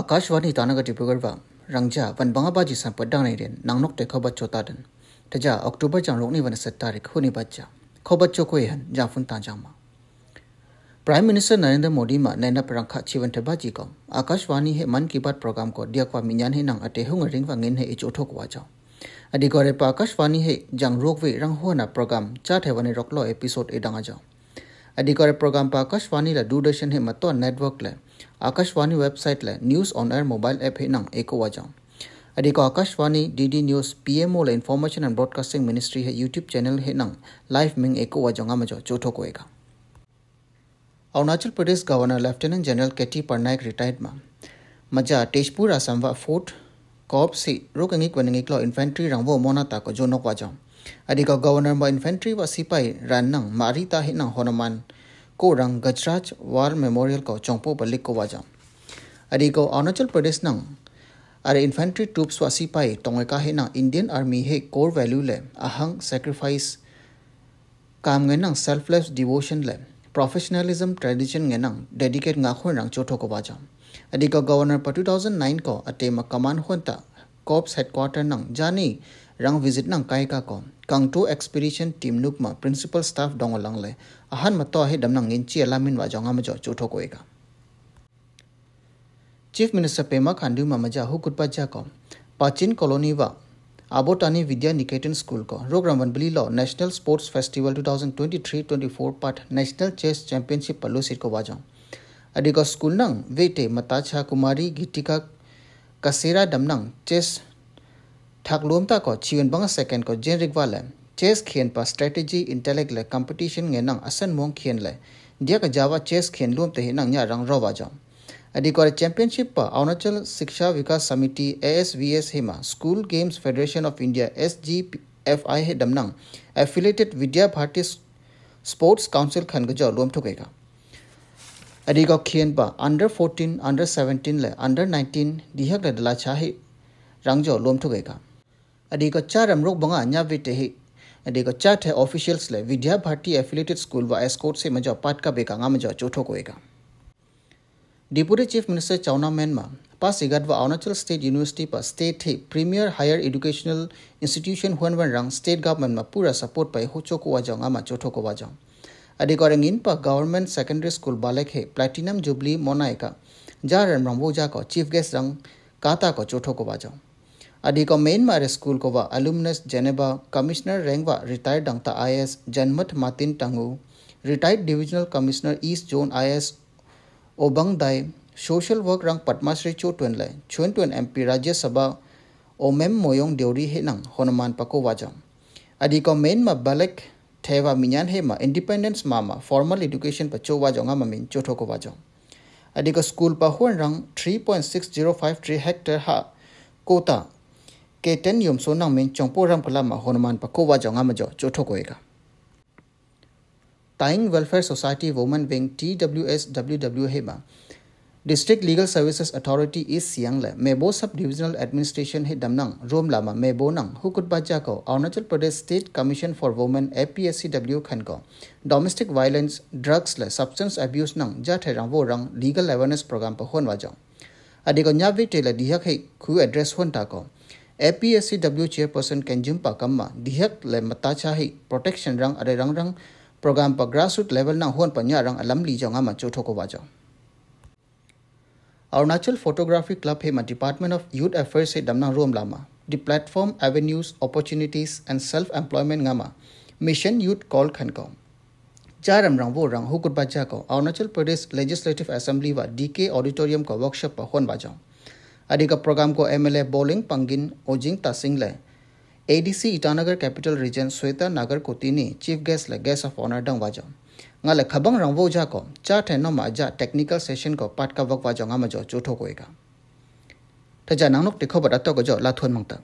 आकाशवाणी ईटानगर डिब्रुगढ़ रंगजा वन बंगाबाजी बाजी संपद नांगनोक ते खबर चोता दन तजा अक्टूबर जान रोकनी वन सत तारीख होने बच्चा खबर चो कोई हन जाफुन ताजामा प्राइम मिनिस्टर नरेंद्र मोदी मा नैन परंखा चिवन ते बाजी को आकाशवाणी है मन की बात प्रोग्राम को दिया क्वा मिन्यान है नंग अटे हुंग रिंग वंगिन है इच उठो कुआ जाओ अधिकोरे पा आकाशवाणी है जंग रोक वे रंग हुआ ना प्रोग्राम चाट है वने रोकलो एपिसोड ए डांगा जाओ अधिकार प्रोग्राम पर आकाशवाणी ला दूरदर्शन है मतो नेटवर्क ले आकाशवाणी वेबसाइट ले news on air mobile app है नंग एको वाजाओ अधिको आकाशवाणी डीडी न्यूज पीएमओ ले इंफॉर्मेशन एंड ब्रॉडकास्टिंग मिनिस्ट्री है यूट्यूब चैनल है नंग लाइव मिंग एको आम जो चौथो कोएगा Arunachal Pradesh governor lieutenant general K T Patnaik retired मा मजा तेजपुर असम फोर्ट कॉप से रोक अंगिक व नंगिक लो इन्फेंट्री रंग वो मोना ताको जो नो क्वाजा अधिक गवर्नर बा इन्फेंट्री व सिपाही रन नंग मारी ताहि ना होनमान को रंग गजराज वार मेमोरियल को चौंपो बल्लिक को वाजा अधिक अरुणाचल प्रदेश नंग अरे इन्फेंट्री ट्रूप्स व सिपाही टोंगे का ना इंडियन आर्मी हे कोर वैल्यू ले अहं सेक्रीफाइस काम गए नंग सेल्फलेस डिवोशन ले Professionalism Tradition Ngenang dedicate ngakhon rang chotho ko baja. Adika governor pa 2009 ko atema command hunta corps headquarter nang jani rang visit nang kaika ko. Kangto expedition team nukma principal staff dongo langle ahan mato he damnang nginchi alamin wa jonga majo chotho ko eka. Chief Minister Pema Khandu mamaja hukutpa jako. Pachin koloni wa Abotani Vidya Niketan school को रोग रमन बिली लो national sports festival 2023-24 part national chess championship पल्लू seat को वाजों अडिगो school नंग वेटे मताछा कुमारी गीतिका कसेरा डमनंग chess ठाकलोमता को छियन बंग सेकेंड को जेन रिगवाले चेस खेन पर स्ट्रेटेजी इंटेलेक्ट ले competition nge nang asan mong khian le dia ka jawa chess khian lum te nang nya rang ro wa jong अधिकारी चैंपियनशिप पर Arunachal Shiksha Vikas Samiti A S S हेमा school games federation of India S G F I है डमनांग affiliated Vidya Bharati sports council खनगजा लोम ठोकेगा अधिका खेन पर अंडर फोर्टीन अंडर सेवेंटीन ले अंडर नाइनटीन दिहक ले दला चाहे रंगजो लोम ठोकेगा अधिका चार अमरोग बंगा अन्या बेटे है अधिका चार थे ऑफिशियल्स ले विद्या भारती एफिलेटेड स्कूल व एस्कोर्ट से मजा पाट का बेकांगा मजा चोठो कोएगा डिपुटी चीफ मिनिस्टर चाउना मेनमा पास व अरुणाचल स्टेट यूनिवर्सिटी पर स्टेट ही प्रीमियर हायर एजुकेशनल इंस्टीट्यूशन हुन वन रंग स्टेट गवर्नमेंट में पूरा सपोर्ट पाए हो चोको वाजोंग आमा चोठो को वाजोंग अधिकोरेंग इन पर गवर्नमेंट सेकेंडरी स्कूल बालक है प्लैटिनम जुबली मोनाएका जा रन रंग जा को चीफ गेस्ट रंग काता को चोठो को वाजोंग अधिक मेन मार स्कूल को वा अलुमनस जेनेबा कमिश्नर रैंक व रिटायर्ड डंगता आई एस जनमठ मातिन टंगू retired divisional commissioner east zone I S ओबंग दाय सोशल वर्क रंग पद्माश्री चो ट्वेन लाई छुन Twain M P Rajya Sabha ओ मेम मोयोंग देवरी हे नंग हनुमान पको वाजम आदि को मेन म बलेक थेवा मिन्यान हे म इंडिपेंडेंस मा मा फॉर्मल एडुकेशन पचो वाजोंगा ममिन चोठो को वाजों आदि को स्कूल पहुन रंग 3.6053 हेक्टर हा कोता के टेन यूम सोना मिन चौंपो रंग पला म हनुमान पको वाजोंगा मजो चोठो कोएगा welfare Tying Welfare Society Women Wing W में डिस्ट्रिक्ट लीगल सर्विसेज अथॉरिटी इस सियांगले मेबो सब डिविजनल एडमिनिस्ट्रेशन है दमनंग रोमलामा मेबोनंग हुकुटबाजा को Arunachal Pradesh state commission for women APSCW खन को डोमेस्टिक वायलेंस ड्रग्स ले सब्सटेंस एब्यूज नंग जाथे रंग वो रंग लीगल अवेयरनेस प्रोग्राम पर होन वाजो अडिको न्यावे टेले दिहक है खु एड्रेस होन ताको एपीएससीडब्ल्यू चेयरपर्सन केंजुम्पा कम्मा दिहक ले मताचा है प्रोटेक्शन रंग अरे रंग रंग program pa grassroots level na huan panya rang alam li jonga ma chotho ko wajo Arunachal photography club है डिपार्टमेंट ऑफ यूथ अफेयर्स से दमना रोम लामा the platform avenues opportunities and self employment गामा मिशन यूथ कॉल खनकॉम चारम रंग वो रंग हुकुट बाजा को अरुणाचल प्रदेश लेजिस्लेटिव असेंबली व डीके ऑडिटोरियम का वर्कशॉप पर होन बाजाओ अधिक प्रोग्राम को एमएलए बोलिंग पंगिन ओजिंग तासिंग ले ADC Itanagar Capital Region Sweta Nagar Kotini Chief Guest la Guest of Honor dang wajo nga la khabang rang wo ja ko cha the no ma ja technical session ko pat ka wak wajo nga ma jo chotho ko ega ta ja nang nok tikho ba ta ko jo la thon mang ta